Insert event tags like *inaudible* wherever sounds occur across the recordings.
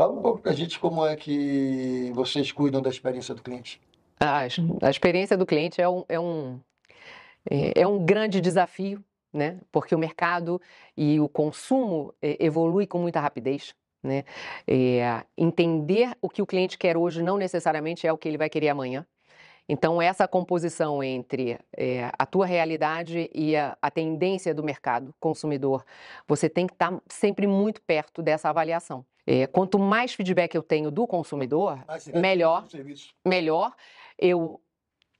Fala um pouco para a gente como é que vocês cuidam da experiência do cliente. a experiência do cliente é um, é um, é, é um grande desafio, né? Porque o mercado e o consumo é, evolui com muita rapidez. Né? É, entender o que o cliente quer hoje não necessariamente é o que ele vai querer amanhã. Então, essa composição entre é, a tua realidade e a, a, tendência do mercado consumidor, você tem que estar tá sempre muito perto dessa avaliação. É, quanto mais feedback eu tenho do consumidor, ah, né? melhor, melhor eu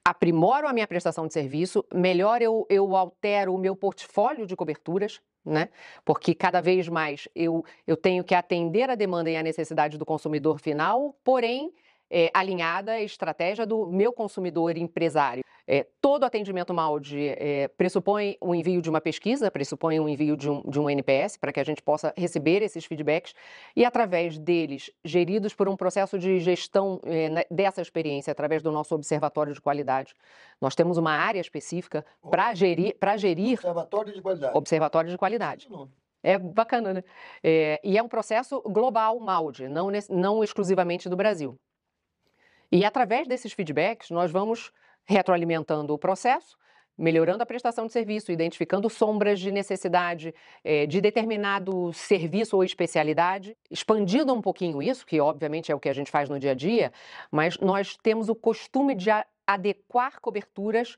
aprimoro a minha prestação de serviço, melhor eu, eu altero o meu portfólio de coberturas, né? Porque cada uhum. vez mais eu, eu tenho que atender a demanda e a necessidade do consumidor final, porém é, alinhada à estratégia do meu consumidor empresário. É, todo atendimento Maud é, pressupõe o envio de uma pesquisa, pressupõe o envio de um, de um NPS, para que a gente possa receber esses feedbacks e, através deles, geridos por um processo de gestão é, né, dessa experiência, através do nosso observatório de qualidade. Nós temos uma área específica para gerir, pra gerir. Observatório de qualidade. Observatório de qualidade. É bacana, né? É, e é um processo global, Maud não, não exclusivamente do Brasil. E através desses feedbacks, nós vamos retroalimentando o processo, melhorando a prestação de serviço, identificando sombras de necessidade é, de determinado serviço ou especialidade, expandindo um pouquinho isso, que obviamente é o que a gente faz no dia a dia, mas nós temos o costume de adequar coberturas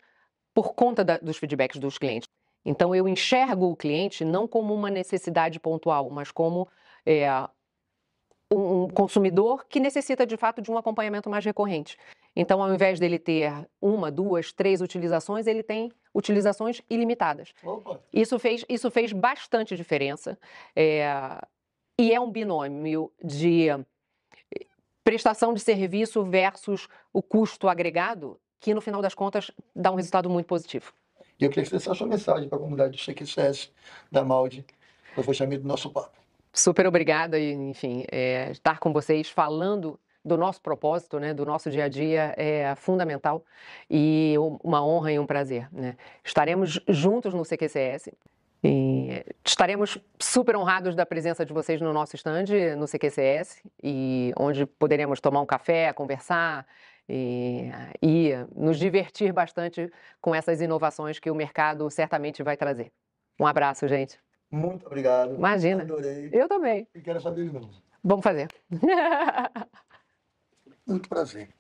por conta da, dos feedbacks dos clientes. Então eu enxergo o cliente não como uma necessidade pontual, mas como é, um consumidor que necessita de fato de um acompanhamento mais recorrente. Então, ao invés dele ter uma, duas, três utilizações, ele tem utilizações ilimitadas. Opa. Isso fez, isso fez bastante diferença. É, e é um binômio de prestação de serviço versus o custo agregado, que no final das contas dá um resultado muito positivo. E eu queria deixasse uma mensagem para a comunidade do CQCS, da Maldi, para o fechamento do nosso papo. Super obrigada e, enfim, é, estar com vocês falando do nosso propósito, né, do nosso dia a dia é fundamental e uma honra e um prazer. Né? Estaremos juntos no CQCS. E estaremos super honrados da presença de vocês no nosso stand, no CQCS, e onde poderemos tomar um café, conversar e, e nos divertir bastante com essas inovações que o mercado certamente vai trazer. Um abraço, gente. Muito obrigado. Imagina. Adorei. Eu também. E quero saber de novo. Vamos fazer. *laughs* Muito prazer.